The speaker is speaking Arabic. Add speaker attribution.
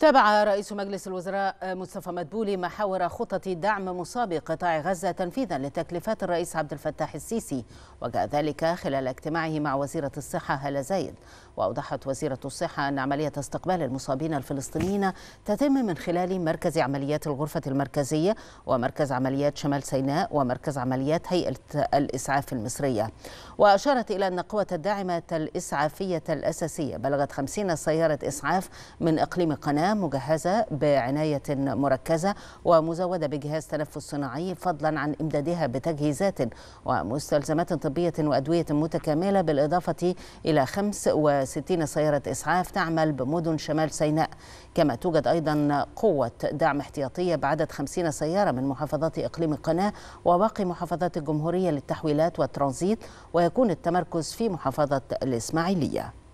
Speaker 1: تابع رئيس مجلس الوزراء مصطفى مدبولي محاور خطط دعم مصابي قطاع غزة تنفيذا لتكليفات الرئيس عبد الفتاح السيسي وجاء ذلك خلال اجتماعه مع وزيرة الصحة هالة زايد وأوضحت وزيرة الصحة أن عملية استقبال المصابين الفلسطينيين تتم من خلال مركز عمليات الغرفة المركزية ومركز عمليات شمال سيناء ومركز عمليات هيئة الإسعاف المصرية وأشارت إلى أن قوه الداعمة الإسعافية الأساسية بلغت 50 سيارة إسعاف من إقليم قناة مجهزة بعناية مركزة ومزودة بجهاز تنفس صناعي فضلا عن إمدادها بتجهيزات ومستلزمات طبية وأدوية متكاملة بالإضافة إلى 65 سيارة إسعاف تعمل بمدن شمال سيناء كما توجد أيضا قوة دعم احتياطية بعدد 50 سيارة من محافظات إقليم القناة وباقي محافظات الجمهورية للتحويلات والترانزيت ويكون التمركز في محافظة الإسماعيلية